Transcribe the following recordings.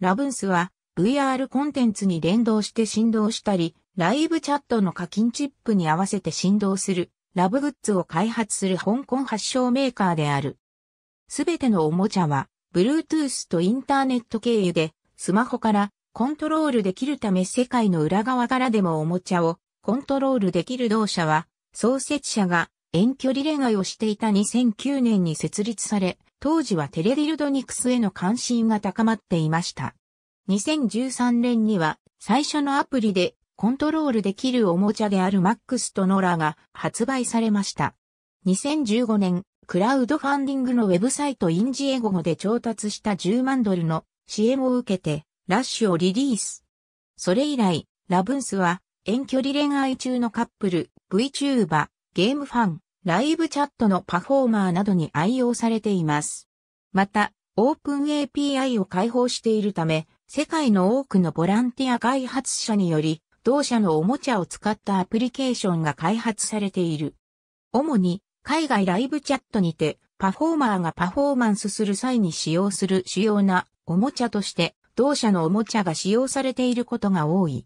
ラブンスは VR コンテンツに連動して振動したり、ライブチャットの課金チップに合わせて振動するラブグッズを開発する香港発祥メーカーである。すべてのおもちゃは、Bluetooth とインターネット経由で、スマホからコントロールできるため世界の裏側からでもおもちゃをコントロールできる同社は、創設者が遠距離恋愛をしていた2009年に設立され、当時はテレディルドニクスへの関心が高まっていました。2013年には最初のアプリでコントロールできるおもちゃであるマックスとノラが発売されました。2015年、クラウドファンディングのウェブサイトインジエゴで調達した10万ドルの支援を受けて、ラッシュをリリース。それ以来、ラブンスは遠距離恋愛中のカップル、VTuber、ゲームファン、ライブチャットのパフォーマーなどに愛用されています。また、オープン a p i を開放しているため、世界の多くのボランティア開発者により、同社のおもちゃを使ったアプリケーションが開発されている。主に、海外ライブチャットにて、パフォーマーがパフォーマンスする際に使用する主要なおもちゃとして、同社のおもちゃが使用されていることが多い。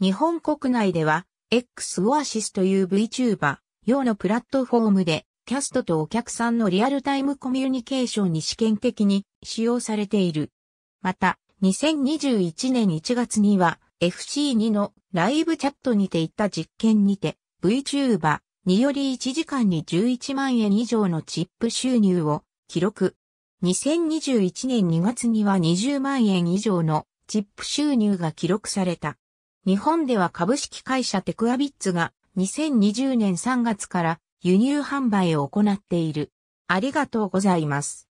日本国内では、X オアシスという VTuber、用のプラットフォームで、キャストとお客さんのリアルタイムコミュニケーションに試験的に使用されている。また、2021年1月には FC2 のライブチャットにていった実験にて VTuber により1時間に11万円以上のチップ収入を記録。2021年2月には20万円以上のチップ収入が記録された。日本では株式会社テクアビッツが2020年3月から輸入販売を行っている。ありがとうございます。